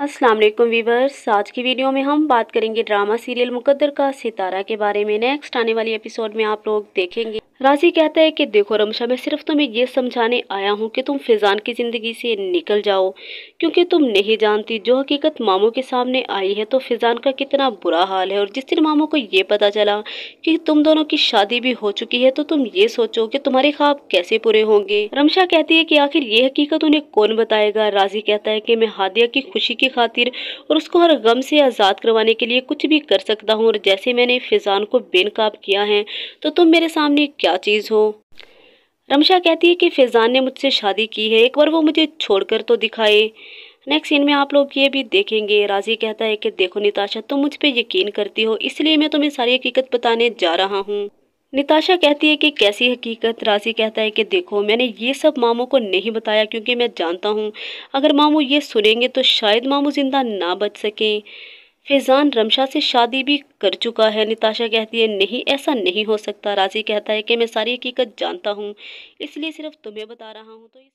Aslam viewers आज की video में हम बात करेंगे ड्रामा सीरियल मुकद्दर का सितारा के बारे में नेक्स्ट आने वाली एपिसोड में आप लोग देखेंगे राजी कहता है कि देखो रमशा मैं सिर्फ तुम्हें यह समझाने आया हूँ कि तुम फिजान की ज़िंदगी से निकल जाओ क्योंकि तुम नहीं जानती जो हकीकत मामू के सामने आई है तो फिजान का कितना बुरा हाल है और जिस दिन मामू को ये पता चला कि तुम दोनों की शादी भी हो चुकी है तो तुम ये सोचो कि तुम्हारे ख्वाब कैसे पूरे होंगे रमशा कहती है कि आखिर ये हकीकत उन्हें कौन बताएगा राजी कहता है कि मैं हादिया की खुशी की खातिर और उसको हर गम से आज़ाद करवाने के लिए कुछ भी कर सकता हूँ और जैसे मैंने फिजान को बेनकाब किया है तो तुम मेरे सामने क्या चीज़ हो रमशा कहती है कि फैज़ान ने मुझसे शादी की है एक बार वो मुझे छोड़कर तो दिखाए नेक्स्ट सीन में आप लोग ये भी देखेंगे राजी कहता है कि देखो निताशा तुम मुझ पर यकीन करती हो इसलिए मैं तुम्हें सारी हकीकत बताने जा रहा हूँ निताशा कहती है कि कैसी हकीकत राजी कहता है कि देखो मैंने ये सब मामू को नहीं बताया क्योंकि मैं जानता हूँ अगर मामू ये सुनेंगे तो शायद मामू ज़िंदा ना बच सकें फैजान रमशा से शादी भी कर चुका है निताशा कहती है नहीं ऐसा नहीं हो सकता राजी कहता है कि मैं सारी हकीकत जानता हूँ इसलिए सिर्फ तुम्हें बता रहा हूँ तो